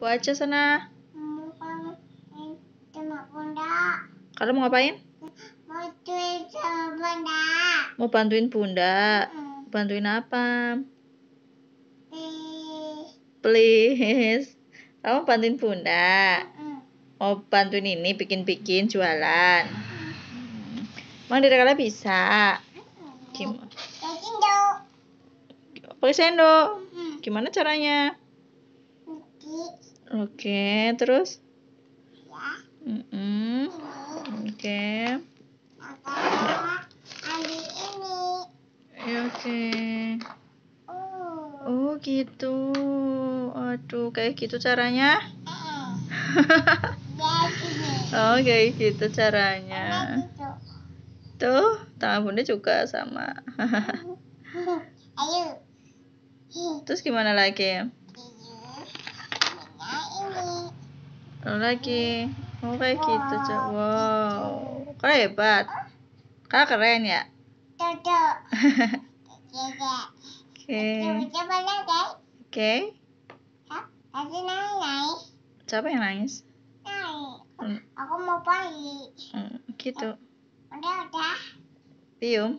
Baca sana. Kalau mau ngapain? Mau bantuin sama bunda. Mau bantuin bunda. Mm. Bantuin apa? Please. Please. Kamu bantuin bunda. Mm. Mau bantuin ini bikin-bikin jualan. Mm. tidak kalah bisa. Gimana? Pakai sendok. Pakai sendok. Gimana caranya? Oke, terus? Ya. Mm -mm. Oke. Iya, oke. Okay. Oh. oh. gitu. Aduh, kayak gitu caranya? Eh, eh. Iya, oh, kayak gitu caranya. Gitu. Tuh, tangan bunda juga sama. Terus gimana lagi? ya? Lalu lagi. Oh kayak gitu, wow. gitu. Wow. Kau hebat. Kau keren ya? Tutup. Oke. Oke. Siapa yang nangis? Nangis. Hmm. Aku mau pergi. Hmm, gitu. Udah, udah. Pium.